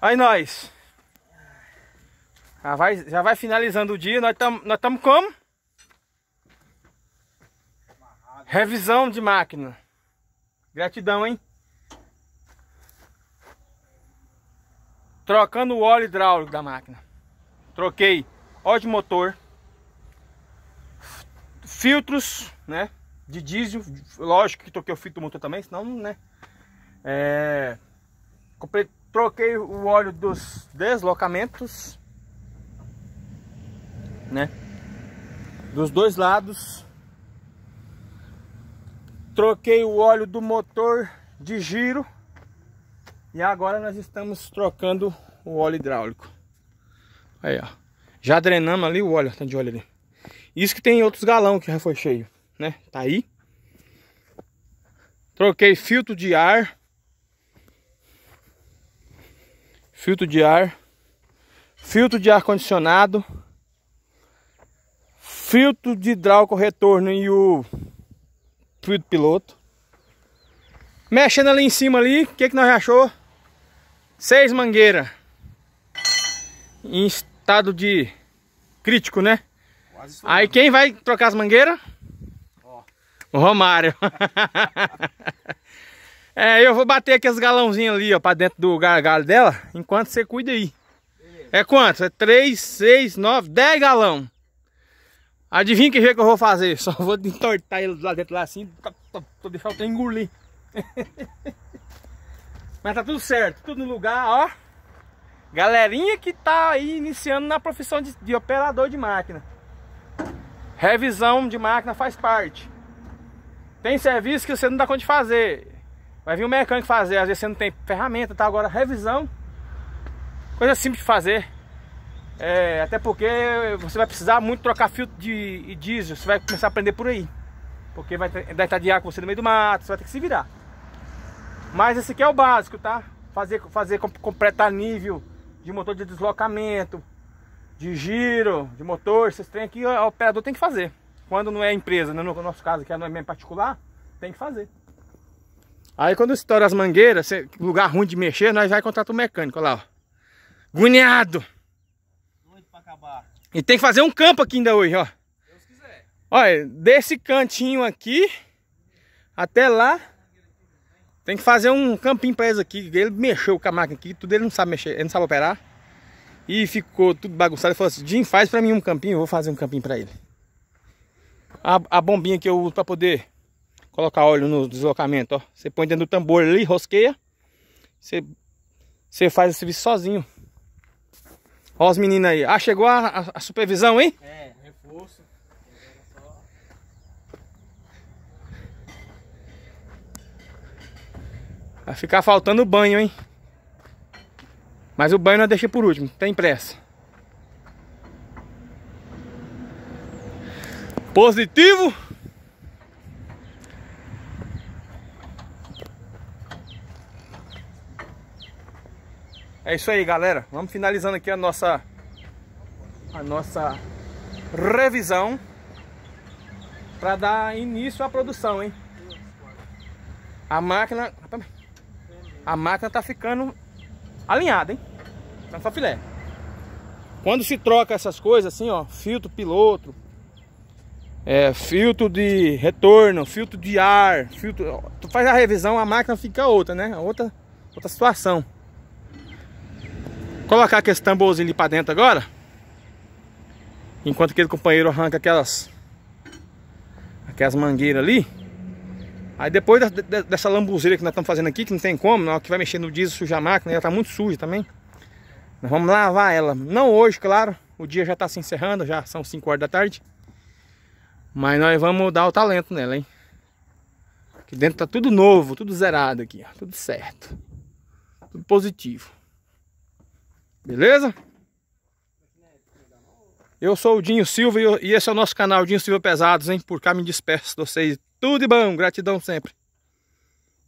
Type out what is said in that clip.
Aí nós. Já vai, já vai finalizando o dia. Nós estamos nós como? Revisão de máquina. Gratidão, hein? Trocando o óleo hidráulico da máquina. Troquei óleo de motor. Filtros, né? de diesel. Lógico que troquei o filtro do motor também, senão, né? É, comprei, troquei o óleo dos deslocamentos, né? Dos dois lados. Troquei o óleo do motor de giro. E agora nós estamos trocando o óleo hidráulico. Aí, ó. Já drenamos ali o óleo, tanto tá de óleo ali. Isso que tem outros galão que já foi cheio né? Tá aí. Troquei filtro de ar. Filtro de ar. Filtro de ar condicionado. Filtro de hidráulico retorno e o filtro piloto. Mexendo ali em cima ali, o que, que nós achou? Seis mangueiras. Em estado de crítico, né? Aí quem vai trocar as mangueiras? O Romário. é, eu vou bater aqui as galãozinhos ali, ó, pra dentro do gargalho dela, enquanto você cuida aí. É quanto? É 3, 6, 9, 10 galão. Adivinha que jeito que eu vou fazer? Só vou entortar ele lá dentro lá assim, pra, pra, pra deixar o trem engolir. Mas tá tudo certo, tudo no lugar, ó. Galerinha que tá aí iniciando na profissão de, de operador de máquina. Revisão de máquina faz parte. Tem serviço que você não dá conta de fazer. Vai vir um mecânico fazer, às vezes você não tem ferramenta, tá? Agora, revisão, coisa simples de fazer. É, até porque você vai precisar muito trocar filtro de diesel, você vai começar a aprender por aí. Porque vai, dar vai estar de ar com você no meio do mato, você vai ter que se virar. Mas esse aqui é o básico, tá? Fazer, fazer completar nível de motor de deslocamento, de giro, de motor, esses trem aqui o operador tem que fazer. Quando não é empresa, né? no nosso caso, que é mesmo particular, tem que fazer. Aí quando estoura as mangueiras, lugar ruim de mexer, nós vai contratar o um mecânico, olha lá, ó. Guneado! Doido pra acabar. E tem que fazer um campo aqui ainda hoje, ó. Deus quiser. Olha, desse cantinho aqui até lá, tem que fazer um campinho pra eles aqui. Ele mexeu com a máquina aqui, tudo ele não sabe mexer, ele não sabe operar. E ficou tudo bagunçado. Ele falou assim, Jim, faz pra mim um campinho, eu vou fazer um campinho pra ele a, a bombinha que eu uso para poder colocar óleo no deslocamento, ó. Você põe dentro do tambor ali, rosqueia. Você, você faz esse serviço sozinho. Ó as meninas aí. Ah, chegou a, a, a supervisão, hein? É, reforço. Vai ficar faltando o banho, hein? Mas o banho eu deixei por último, tem pressa. Positivo. É isso aí, galera. Vamos finalizando aqui a nossa a nossa revisão para dar início à produção, hein? A máquina a máquina tá ficando alinhada, hein? Tá filé. Quando se troca essas coisas assim, ó, filtro, piloto, é, filtro de retorno, filtro de ar, filtro. Tu faz a revisão, a máquina fica outra, né? Outra, outra situação. Colocar aquele esse tamborzinho ali pra dentro agora. Enquanto aquele companheiro arranca aquelas. Aquelas mangueiras ali. Aí depois da, da, dessa lambuzeira que nós estamos fazendo aqui, que não tem como, na hora que vai mexer no diesel, suja a máquina, ela tá muito suja também. Nós vamos lavar ela. Não hoje, claro. O dia já está se encerrando, já são 5 horas da tarde. Mas nós vamos dar o talento nela, hein? Aqui dentro tá tudo novo, tudo zerado aqui, ó. Tudo certo. Tudo positivo. Beleza? Eu sou o Dinho Silva e esse é o nosso canal Dinho Silva Pesados, hein? Por cá me despeço de vocês. Tudo de bom, gratidão sempre.